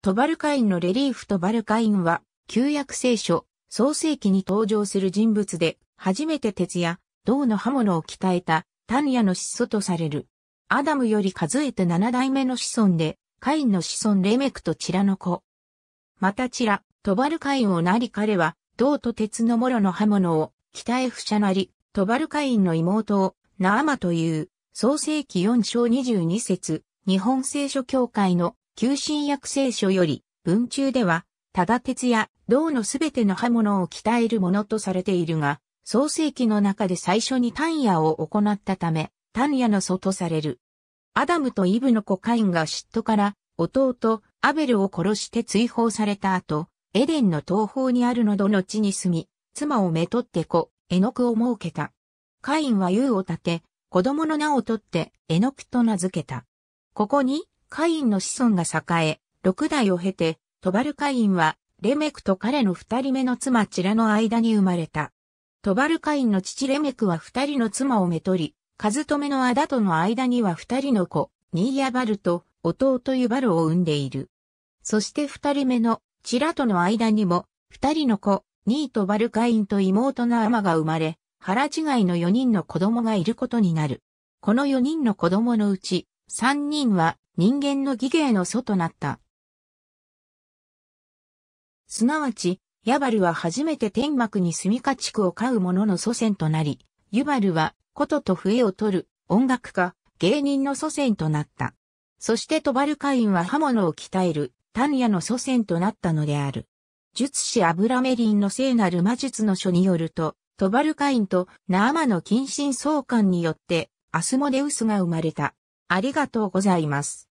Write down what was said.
トバルカインのレリーフトバルカインは、旧約聖書、創世記に登場する人物で、初めて鉄や銅の刃物を鍛えた、タニヤの子祖とされる。アダムより数えて7代目の子孫で、カインの子孫レメクとチラの子。またチラ、トバルカインをなり彼は、銅と鉄のもの刃物を、鍛え不捨なり、トバルカインの妹を、ナアマという、創世記4章22節、日本聖書協会の旧新約聖書より、文中では、ただ鉄や銅のすべての刃物を鍛えるものとされているが、創世記の中で最初に単野を行ったため、単野の祖とされる。アダムとイブの子カインが嫉妬から弟アベルを殺して追放された後、エデンの東方にあるのどの地に住み、妻をめとって子、エノクを設けた。カインは優を立て、子供の名を取ってエノクと名付けた。ここにカインの子孫が栄え、六代を経て、トバルカインは、レメクと彼の二人目の妻チラの間に生まれた。トバルカインの父レメクは二人の妻をめとり、カズトメのアダとの間には二人の子、ニーヤバルと弟ユバルを産んでいる。そして二人目のチラとの間にも、二人の子、ニートバルカインと妹のアマが生まれ、腹違いの四人の子供がいることになる。この四人の子供のうち、三人は人間の義芸の祖となった。すなわち、ヤバルは初めて天幕に住み家畜を飼う者の祖先となり、ユバルは、琴と笛を取る、音楽家、芸人の祖先となった。そしてトバルカインは刃物を鍛える、タンヤの祖先となったのである。術師アブラメリンの聖なる魔術の書によると、トバルカインとナーマの近親相関によって、アスモデウスが生まれた。ありがとうございます。